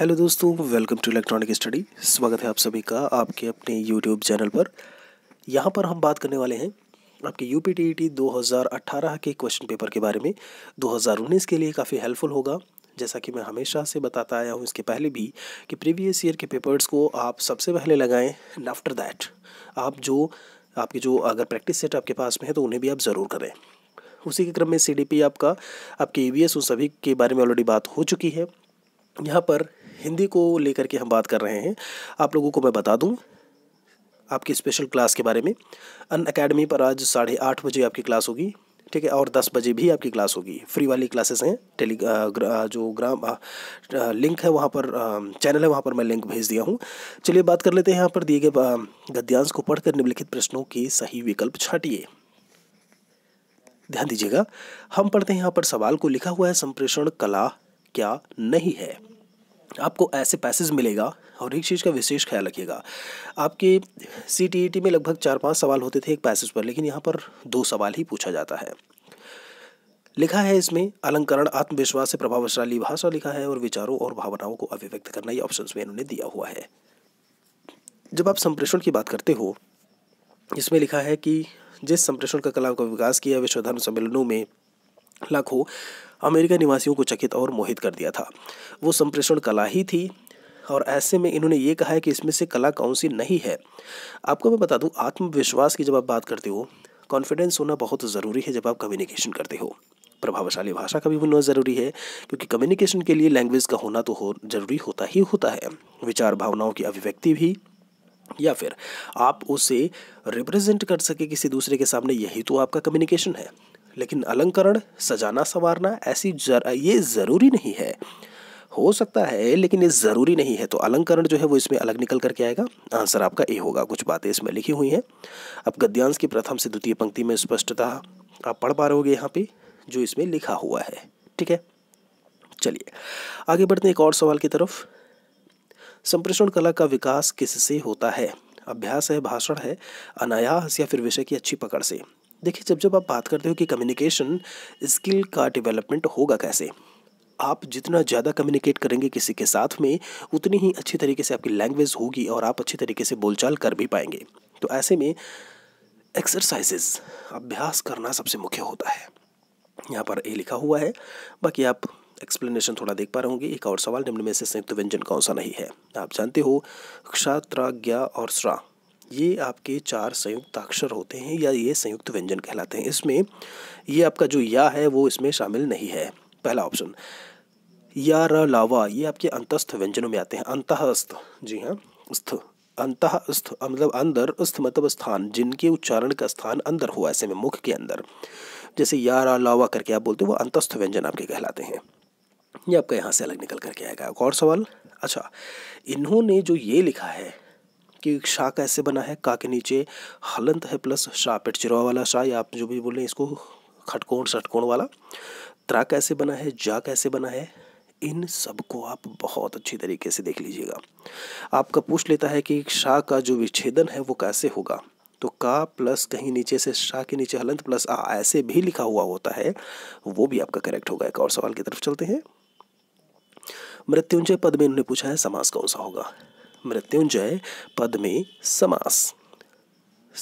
hello दोस्तों welcome to electronic study स्वागत है आप सभी का आपके अपने यूट्यूब चैनल पर यहाँ पर हम बात करने वाले हैं आपके यू पी टी टी के क्वेश्चन पेपर के बारे में 2019 के लिए काफ़ी हेल्पफुल होगा जैसा कि मैं हमेशा से बताता आया हूँ इसके पहले भी कि प्रीवियस ईयर के पेपर्स को आप सबसे पहले लगाएँ एंड आफ्टर दैट आप जो आपके जो अगर प्रैक्टिस सेट आपके पास में है तो उन्हें भी आप ज़रूर करें उसी के क्रम में सी आपका आपके ई e उन सभी के बारे में ऑलरेडी बात हो चुकी है यहाँ पर हिंदी को लेकर के हम बात कर रहे हैं आप लोगों को मैं बता दूं आपकी स्पेशल क्लास के बारे में अन अकेडमी पर आज साढ़े आठ बजे आपकी क्लास होगी ठीक है और दस बजे भी आपकी क्लास होगी फ्री वाली क्लासेस हैं टेली जो ग्राम लिंक है वहाँ पर चैनल है वहाँ पर मैं लिंक भेज दिया हूँ चलिए बात कर लेते हैं यहाँ पर दिए गए गद्यांश को पढ़कर निम्नलिखित प्रश्नों के सही विकल्प छाटिए ध्यान दीजिएगा हम पढ़ते हैं यहाँ पर सवाल को लिखा हुआ है संप्रेषण कला क्या नहीं है आपको ऐसे पैसेज मिलेगा और एक चीज़ का विशेष ख्याल रखिएगा आपके सी टी ई टी में लगभग चार पांच सवाल होते थे एक पैसेज पर लेकिन यहाँ पर दो सवाल ही पूछा जाता है लिखा है इसमें अलंकरण आत्मविश्वास से प्रभावशाली भाषा लिखा है और विचारों और भावनाओं को अभिव्यक्त करना ये ऑप्शन में इन्होंने दिया हुआ है जब आप संप्रेषण की बात करते हो इसमें लिखा है कि जिस संप्रेषण का कला का विकास किया विश्वधर्म सम्मेलनों में लाखों अमेरिका निवासियों को चकित और मोहित कर दिया था वो संप्रेषण कला ही थी और ऐसे में इन्होंने ये कहा है कि इसमें से कला कौन सी नहीं है आपको मैं बता दूं आत्मविश्वास की जब आप बात करते हो कॉन्फिडेंस होना बहुत ज़रूरी है जब आप कम्युनिकेशन करते हो प्रभावशाली भाषा का भी होना ज़रूरी है क्योंकि कम्युनिकेशन के लिए लैंग्वेज का होना तो हो जरूरी होता ही होता है विचार भावनाओं की अभिव्यक्ति भी या फिर आप उसे रिप्रेजेंट कर सके किसी दूसरे के सामने यही तो आपका कम्युनिकेशन है लेकिन अलंकरण सजाना संवारना ऐसी जर, ये ज़रूरी नहीं है हो सकता है लेकिन ये ज़रूरी नहीं है तो अलंकरण जो है वो इसमें अलग निकल करके आएगा आंसर आपका ए होगा कुछ बातें इसमें लिखी हुई हैं अब गद्यांश की प्रथम से द्वितीय पंक्ति में स्पष्टता आप पढ़ पा रहे हो यहाँ पे जो इसमें लिखा हुआ है ठीक है चलिए आगे बढ़ते हैं एक और सवाल की तरफ संप्रेषण कला का विकास किससे होता है अभ्यास है भाषण है अनायास या फिर विषय की अच्छी पकड़ से देखिए जब जब आप बात करते हो कि कम्युनिकेशन स्किल का डेवलपमेंट होगा कैसे आप जितना ज़्यादा कम्युनिकेट करेंगे किसी के साथ में उतनी ही अच्छी तरीके से आपकी लैंग्वेज होगी और आप अच्छे तरीके से बोलचाल कर भी पाएंगे तो ऐसे में एक्सरसाइजेज अभ्यास करना सबसे मुख्य होता है यहाँ पर ए लिखा हुआ है बाकी आप एक्सप्लेनेशन थोड़ा देख पा रहे होंगे एक और सवाल निम्न में से संयुक्त व्यंजन कौन सा नहीं है आप जानते हो क्षात्रा और श्रा ये आपके चार संयुक्त अक्षर होते हैं या ये संयुक्त व्यंजन कहलाते हैं इसमें ये आपका जो या है वो इसमें शामिल नहीं है पहला ऑप्शन या र लावा ये आपके अंतस्थ व्यंजनों में आते हैं अंतस्थ जी हाँ स्थ अंतस्थ मतलब अंदर स्थ मतलब स्थान जिनके उच्चारण का स्थान अंदर हुआ ऐसे में मुख के अंदर जैसे या रा लावा करके आप बोलते हो वो अंतस्थ व्यंजन आपके कहलाते हैं ये आपका यहाँ से अलग निकल करके आएगा और सवाल अच्छा इन्होंने जो ये लिखा है कि शाह कैसे बना है का के नीचे हलंत है प्लस शाह पेटचिरवा वाला शाह या आप जो भी बोल रहे हैं इसको खटकोण सटकोण वाला त्रा कैसे बना है जा कैसे बना है इन सबको आप बहुत अच्छी तरीके से देख लीजिएगा आपका पूछ लेता है कि शाह का जो विच्छेदन है वो कैसे होगा तो का प्लस कहीं नीचे से शाह के नीचे हलंत प्लस आ ऐसे भी लिखा हुआ होता है वो भी आपका करेक्ट होगा एक और सवाल की तरफ चलते हैं मृत्युंजय पद में उन्होंने पूछा है समास कौन सा होगा मृत्युंजय पद में समास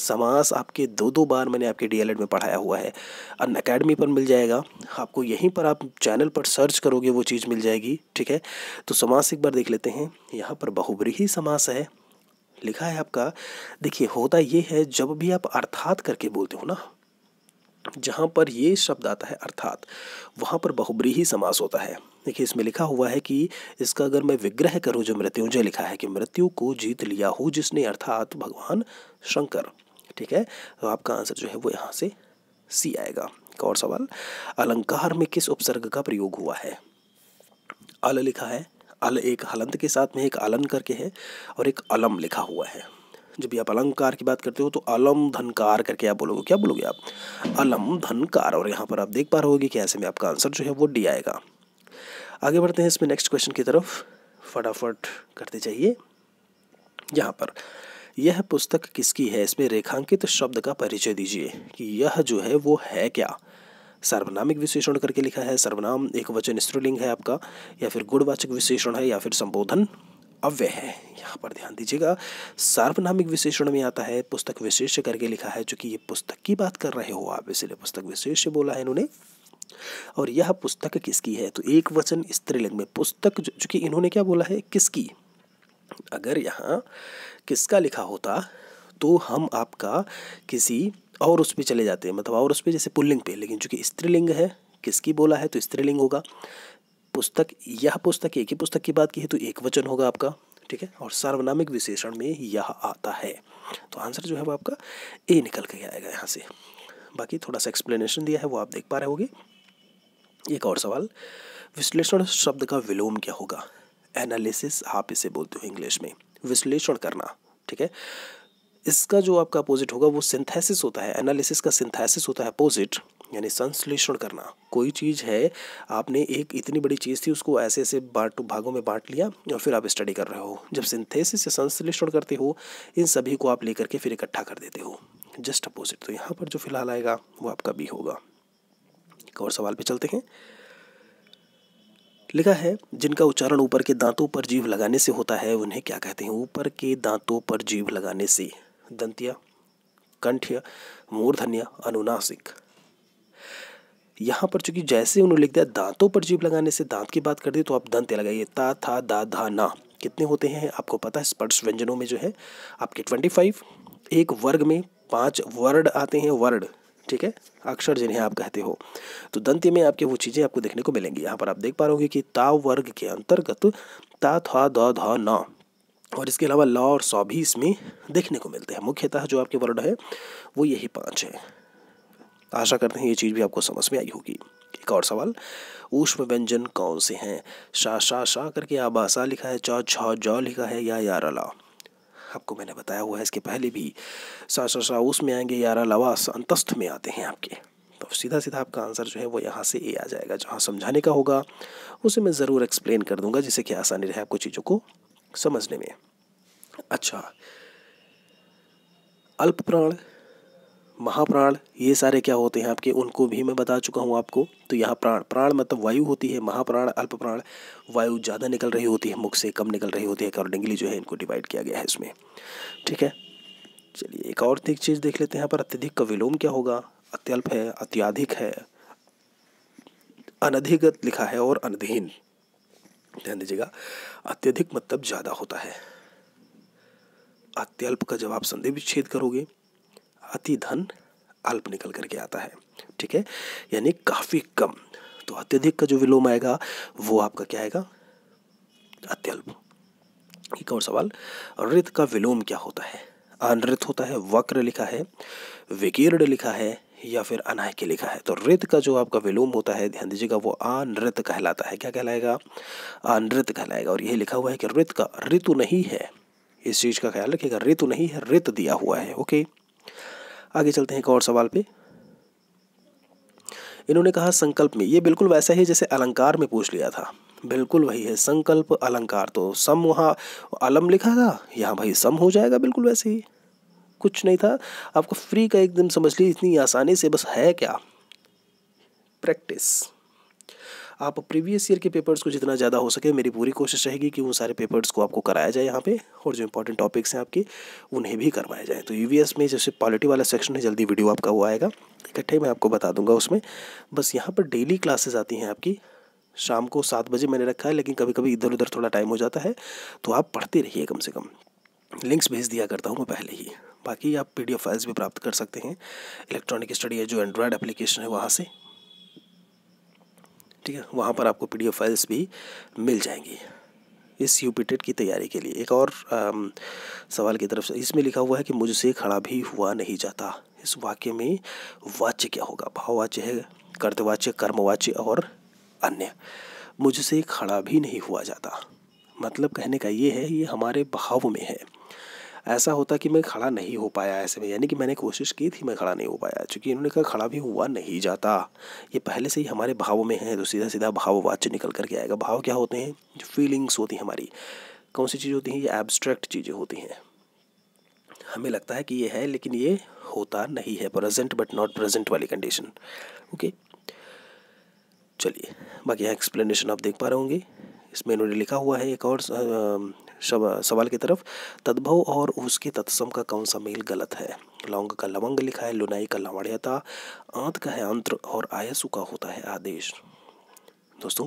समास आपके दो दो बार मैंने आपके डी में पढ़ाया हुआ है अन अकेडमी पर मिल जाएगा आपको यहीं पर आप चैनल पर सर्च करोगे वो चीज़ मिल जाएगी ठीक है तो समास एक बार देख लेते हैं यहाँ पर बहुब्रीही समास है लिखा है आपका देखिए होता ये है जब भी आप अर्थात करके बोलते हो ना जहाँ पर ये शब्द आता है अर्थात वहाँ पर बहुब्रीही समास होता है देखिए इसमें लिखा हुआ है कि इसका अगर मैं विग्रह करूँ जो मृत्युंजय लिखा है कि मृत्यु को जीत लिया हो जिसने अर्थात भगवान शंकर ठीक है तो आपका आंसर जो है वो यहाँ से सी आएगा एक और सवाल अलंकार में किस उपसर्ग का प्रयोग हुआ है अल लिखा है अल एक हलंत के साथ में एक आलन करके है और एक अलम लिखा हुआ है जब भी आप अलंकार की बात करते हो तो अलम धनकार करके आप बोलोगे क्या बोलोगे आप अलम धनकार और यहाँ पर आप देख पा रहे कि ऐसे में आपका आंसर जो है वो डी आएगा आगे बढ़ते हैं इसमें नेक्स्ट क्वेश्चन की तरफ फटाफट करते चाहिए यहाँ पर यह पुस्तक किसकी है इसमें रेखांकित शब्द का परिचय दीजिए कि यह जो है वो है क्या सार्वनामिक विशेषण करके लिखा है सर्वनाम एक वचन स्त्रीलिंग है आपका या फिर गुणवाचक विशेषण है या फिर संबोधन अव्यय है यहाँ पर ध्यान दीजिएगा सार्वनामिक विशेषण में आता है पुस्तक विशेष करके लिखा है चूंकि ये पुस्तक की बात कर रहे हो आप इसलिए पुस्तक विशेष बोला है इन्होंने और यह पुस्तक किसकी है तो एक वचन स्त्रीलिंग में पुस्तक चूंकि इन्होंने क्या बोला है किसकी अगर यहाँ किसका लिखा होता तो हम आपका किसी और उस पर चले जाते हैं मतलब और उस पर जैसे पुल्लिंग पे लेकिन चूंकि स्त्रीलिंग है किसकी बोला है तो स्त्रीलिंग होगा पुस्तक यह पुस्तक एक ही पुस्तक की बात की है तो एक वचन होगा आपका ठीक है और सार्वनामिक विशेषण में यह आता है तो आंसर जो है वो आपका ए निकल के आएगा यहाँ से बाकी थोड़ा सा एक्सप्लेनेशन दिया है वो आप देख पा रहे होगे एक और सवाल विश्लेषण शब्द का विलोम क्या होगा एनालिसिस आप इसे बोलते हो इंग्लिश में विश्लेषण करना ठीक है इसका जो आपका अपोजिट होगा वो सिंथेसिस होता है एनालिसिस का सिंथेसिस होता है अपोजिट यानी संश्लेषण करना कोई चीज़ है आपने एक इतनी बड़ी चीज़ थी उसको ऐसे ऐसे बांट भागों में बांट लिया और फिर आप स्टडी कर रहे हो जब सिंथेसिस से संश्लेषण करते हो इन सभी को आप लेकर के फिर इकट्ठा कर देते हो जस्ट अपोजिट तो यहाँ पर जो फिलहाल आएगा वो आपका बी होगा एक और सवाल पे चलते हैं लिखा है जिनका उच्चारण ऊपर के दांतों पर जीव लगाने से होता है उन्हें क्या कहते हैं ऊपर के दांतों पर जीव लगाने से दंतिया कंठ्य मूर्धन्य अनुनासिक यहाँ पर चूंकि जैसे उन्होंने लिख दिया दांतों पर जीप लगाने से दांत की बात कर दी तो आप दंत लगाइए ता था दा धा ना कितने होते हैं आपको पता है स्पर्श व्यंजनों में जो है आपके ट्वेंटी फाइव एक वर्ग में पांच वर्ड आते हैं वर्ड ठीक है अक्षर जिन्हें आप कहते हो तो दंत में आपके वो चीज़ें आपको देखने को मिलेंगी यहाँ पर आप देख पा रहे कि ता वर्ग के अंतर्गत ता था द ध न और इसके अलावा लॉ और सौ भी इसमें देखने को मिलते हैं मुख्यतः जो आपके वर्ड है वो यही पाँच है तो आशा करते हैं ये चीज़ भी आपको समझ में आई होगी एक और सवाल ऊष्म व्यंजन कौन से हैं शाह शाह शाह करके आबासा लिखा है चौ छौ जौ लिखा है या अला आपको मैंने बताया हुआ है इसके पहले भी शाह शाह शाह उसमें आएंगे यारा लवास अंतस्थ में आते हैं आपके तो सीधा सीधा आपका आंसर जो है वो यहाँ से ए आ जाएगा जहाँ समझाने का होगा उसे मैं ज़रूर एक्सप्लेन कर दूंगा जिससे कि आसानी रहे आपको चीज़ों को समझने में अच्छा अल्प प्राण महाप्राण ये सारे क्या होते हैं आपके उनको भी मैं बता चुका हूँ आपको तो यहाँ प्राण प्राण मतलब वायु होती है महाप्राण अल्प प्राण वायु ज़्यादा निकल रही होती है मुख से कम निकल रही होती है अकॉर्डिंगली जो है इनको डिवाइड किया गया है इसमें ठीक है चलिए एक और एक चीज़ देख लेते हैं यहाँ पर अत्यधिक का विलोम क्या होगा अत्यल्प है अत्याधिक है अनधिगत लिखा है और अनधीन ध्यान दीजिएगा अत्यधिक मतलब ज़्यादा होता है अत्यल्प का जब आप संधि विच्छेद करोगे अति धन अल्प निकल करके आता है ठीक है यानी काफ़ी कम तो अत्यधिक का जो विलोम आएगा वो आपका क्या आएगा अत्यल्प एक और सवाल ऋत का विलोम क्या होता है अनृत होता है वक्र लिखा है विकीर्ण लिखा है या फिर अनायके लिखा है तो ऋत का जो आपका विलोम होता है ध्यान दीजिएगा वो अनृत कहलाता है क्या कहलाएगा अनृत कहलाएगा और यह लिखा हुआ है कि ऋत का ऋतु नहीं है इस चीज़ का ख्याल रखिएगा ऋतु नहीं है ऋत दिया हुआ है ओके आगे चलते हैं एक और सवाल पे इन्होंने कहा संकल्प में ये बिल्कुल वैसा ही जैसे अलंकार में पूछ लिया था बिल्कुल वही है संकल्प अलंकार तो सम वहाँ अलम लिखा था यहाँ भाई सम हो जाएगा बिल्कुल वैसे ही कुछ नहीं था आपको फ्री का एकदम समझ ली इतनी आसानी से बस है क्या प्रैक्टिस आप प्रीवियस ईयर के पेपर्स को जितना ज़्यादा हो सके मेरी पूरी कोशिश रहेगी कि उन सारे पेपर्स को आपको कराया जाए यहाँ पे और जो इंपॉर्टेंट टॉपिक्स हैं आपके उन्हें भी करवाया जाए तो यू में जैसे पॉलिटी वाला सेक्शन है जल्दी वीडियो आपका वो आएगा इकट्ठे मैं आपको बता दूंगा उसमें बस यहाँ पर डेली क्लासेज आती हैं आपकी शाम को सात बजे मैंने रखा है लेकिन कभी कभी इधर उधर थोड़ा टाइम हो जाता है तो आप पढ़ते रहिए कम से कम लिंक्स भेज दिया करता हूँ मैं पहले ही बाकी आप पी फाइल्स भी प्राप्त कर सकते हैं इलेक्ट्रॉनिक स्टडी है जो एंड्रॉयड एप्लीकेशन है वहाँ से ठीक है वहाँ पर आपको पी फाइल्स भी मिल जाएंगी इस यूपीटेट की तैयारी के लिए एक और आ, सवाल की तरफ से इसमें लिखा हुआ है कि मुझसे खड़ा भी हुआ नहीं जाता इस वाक्य में वाच्य क्या होगा भाववाच्य है कर्तवाच्य कर्मवाच्य और अन्य मुझसे खड़ा भी नहीं हुआ जाता मतलब कहने का ये है ये हमारे भाव में है ऐसा होता कि मैं खड़ा नहीं हो पाया ऐसे में यानी कि मैंने कोशिश की थी मैं खड़ा नहीं हो पाया चूँकि इन्होंने कहा खड़ा भी हुआ नहीं जाता ये पहले से ही हमारे भावों में है तो सीधा सीधा भाव वाच्य निकल करके आएगा भाव क्या होते हैं जो फीलिंग्स होती हैं हमारी कौन सी चीज़ होती हैं ये एब्स्ट्रैक्ट चीज़ें होती हैं हमें लगता है कि ये है लेकिन ये होता नहीं है प्रेजेंट बट नॉट प्रेजेंट वाली कंडीशन ओके चलिए बाकी यहाँ एक्सप्लेनेशन आप देख पा रहे होंगे इसमें इन्होंने लिखा हुआ है एक और सवाल की तरफ तद्भव और उसके तत्सम का कौन सा मेल गलत है लौंग का लवंग लिखा है लुनाई का लवण्यता आंत का है अंतर और आयसु का होता है आदेश दोस्तों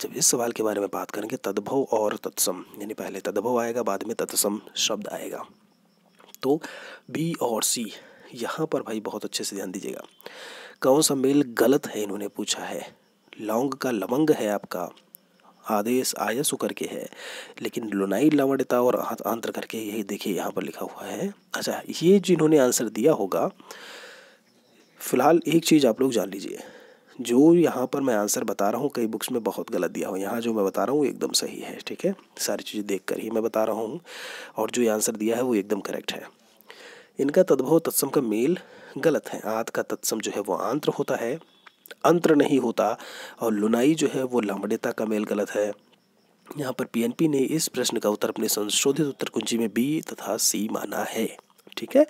जब इस सवाल के बारे में बात करेंगे तद्भव और तत्सम यानी पहले तद्भव आएगा बाद में तत्सम शब्द आएगा तो बी और सी यहाँ पर भाई बहुत अच्छे से ध्यान दीजिएगा कौन सा मेल गलत है इन्होंने पूछा है लौंग का लवंग है आपका आदेश आयसु करके है लेकिन लुनाई लवणता और आंत्र करके यही देखिए यहाँ पर लिखा हुआ है अच्छा ये जिन्होंने आंसर दिया होगा फिलहाल एक चीज़ आप लोग जान लीजिए जो यहाँ पर मैं आंसर बता रहा हूँ कई बुक्स में बहुत गलत दिया हुआ यहाँ जो मैं बता रहा हूँ एकदम सही है ठीक है सारी चीज़ें देख कर ही मैं बता रहा हूँ और जो ये आंसर दिया है वो एकदम करेक्ट है इनका तद्भव तत्सम का मेल गलत है आत का तत्सम जो है वो आंत्र होता है अंतर नहीं होता और लुनाई जो है वो लामडेता का मेल गलत है यहाँ पर पीएनपी ने इस प्रश्न का उत्तर अपने संशोधित उत्तर कुंजी में बी तथा सी माना है ठीक है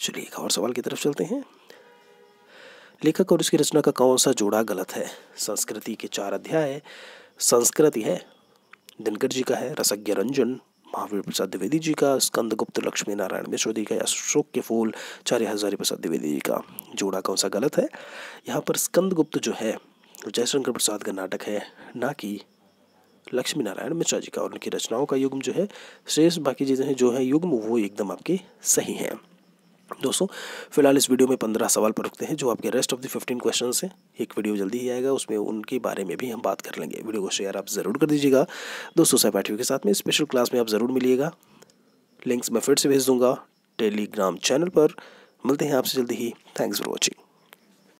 चलिए एक और सवाल की तरफ चलते हैं लेखक और उसकी रचना का कौन सा जोड़ा गलत है संस्कृति के चार अध्याय संस्कृति है दिनकर जी का है रसज्ञ रंजन महावीर प्रसाद द्विवेदी जी का स्कंदगुप्त लक्ष्मी नारायण मिश्र जी का या अशोक के फूल चार्य हजारी प्रसाद द्विवेदी जी का जोड़ा कौन सा गलत है यहाँ पर स्कंद गुप्त जो है जयशंकर प्रसाद का नाटक है ना कि लक्ष्मी नारायण मिश्रा जी का और उनकी रचनाओं का युग्म जो है श्रेष्ठ बाकी चीज़ें हैं जो है युग्म वो एकदम आपके सही हैं दोस्तों फिलहाल इस वीडियो में पंद्रह सवाल पर रुकते हैं जो आपके rest of the fifteen question हैं एक वीडियो जल्दी ही आएगा उसमें उनके बारे में भी हम बात कर लेंगे वीडियो को शेयर आप ज़रूर कर दीजिएगा दोस्तों सहपाठियों के साथ में स्पेशल क्लास में आप ज़रूर मिलिएगा लिंक्स मैं फिर से भेज दूंगा टेलीग्राम चैनल पर मिलते हैं आपसे जल्दी ही थैंक्स फॉर वॉचिंग